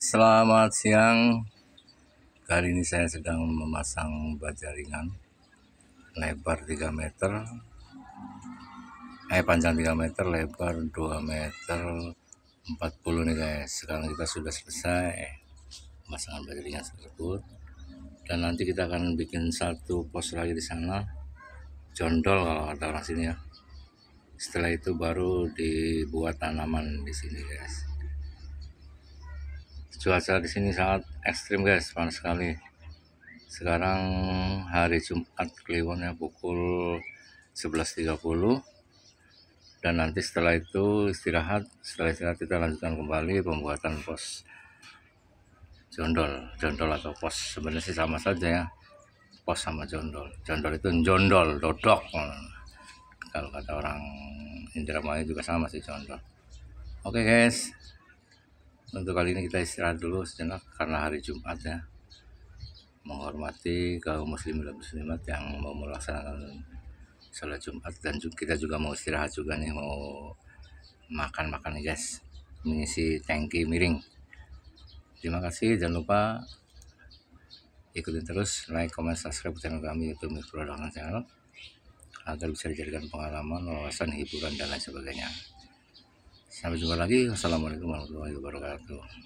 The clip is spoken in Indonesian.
Selamat siang. Kali ini saya sedang memasang baja ringan lebar 3 meter. Eh panjang 3 meter, lebar 2 meter 40 nih guys. Sekarang kita sudah selesai pemasangan baja ringan tersebut. Dan nanti kita akan bikin satu pos lagi di sana. Jondol kalau ada orang sini ya. Setelah itu baru dibuat tanaman di sini guys cuaca di sini sangat ekstrim guys panas sekali sekarang hari Jumat Kliwonnya pukul 11.30 dan nanti setelah itu istirahat setelah istirahat kita lanjutkan kembali pembuatan pos jondol jondol atau pos sebenarnya sih sama saja ya pos sama jondol jondol itu jondol dodok kalau kata orang Indramayu juga sama sih jondol oke okay, guys untuk kali ini kita istirahat dulu sejenak karena hari Jumat ya menghormati kaum muslim dan muslimat yang mau melaksanakan sholat Jumat dan kita juga mau istirahat juga nih mau makan-makan guys mengisi tangki miring terima kasih jangan lupa ikutin terus like, comment, subscribe channel kami YouTube Mikro Channel agar bisa dijadikan pengalaman, wawasan, hiburan dan lain sebagainya. Sampai jumpa lagi. assalamualaikum warahmatullahi wabarakatuh.